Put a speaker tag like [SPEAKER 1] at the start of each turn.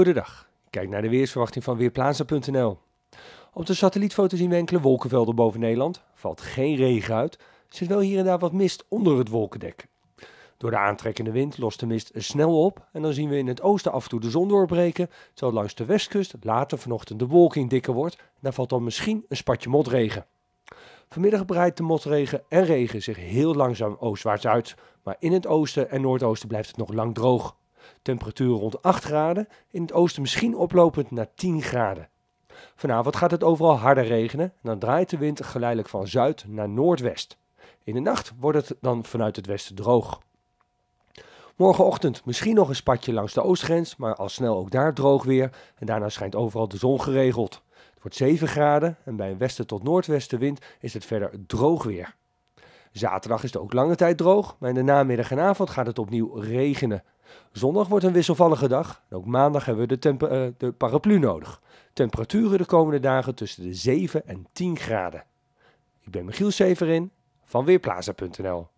[SPEAKER 1] Goedendag. Kijk naar de weersverwachting van Weerplaatsen.nl. Op de satellietfoto zien we enkele wolkenvelden boven Nederland. Valt geen regen uit. Zit wel hier en daar wat mist onder het wolkendek. Door de aantrekkende wind lost de mist snel op en dan zien we in het oosten af en toe de zon doorbreken, terwijl langs de westkust later vanochtend de wolking dikker wordt en daar valt dan misschien een spatje motregen. Vanmiddag breidt de motregen en regen zich heel langzaam oostwaarts uit, maar in het oosten en noordoosten blijft het nog lang droog. Temperatuur rond 8 graden, in het oosten misschien oplopend naar 10 graden. Vanavond gaat het overal harder regenen en dan draait de wind geleidelijk van zuid naar noordwest. In de nacht wordt het dan vanuit het westen droog. Morgenochtend misschien nog een spatje langs de oostgrens, maar al snel ook daar droog weer en daarna schijnt overal de zon geregeld. Het wordt 7 graden en bij een westen tot noordwestenwind is het verder droog weer. Zaterdag is het ook lange tijd droog, maar in de namiddag en avond gaat het opnieuw regenen. Zondag wordt een wisselvallige dag. ook maandag hebben we de, eh, de paraplu nodig. Temperaturen de komende dagen tussen de 7 en 10 graden. Ik ben Michiel Severin van Weerplaza.nl.